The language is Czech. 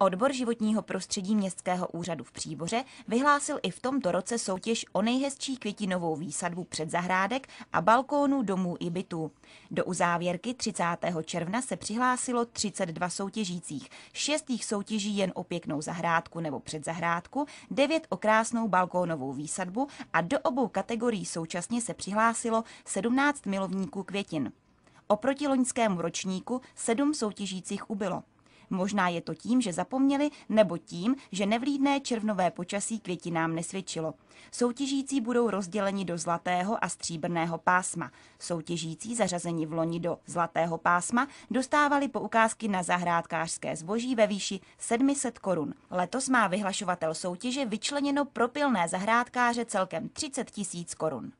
Odbor životního prostředí Městského úřadu v Příboře vyhlásil i v tomto roce soutěž o nejhezčí květinovou výsadbu před zahrádek a balkónů domů i bytů. Do uzávěrky 30. června se přihlásilo 32 soutěžících, šestých soutěží jen o pěknou zahrádku nebo předzahrádku, devět o krásnou balkónovou výsadbu a do obou kategorií současně se přihlásilo 17 milovníků květin. Oproti loňskému ročníku sedm soutěžících ubylo. Možná je to tím, že zapomněli, nebo tím, že nevlídné červnové počasí květinám nesvědčilo. Soutěžící budou rozděleni do zlatého a stříbrného pásma. Soutěžící zařazení v loni do zlatého pásma dostávali poukázky na zahrádkářské zboží ve výši 700 korun. Letos má vyhlašovatel soutěže vyčleněno propilné zahrádkáře celkem 30 tisíc korun.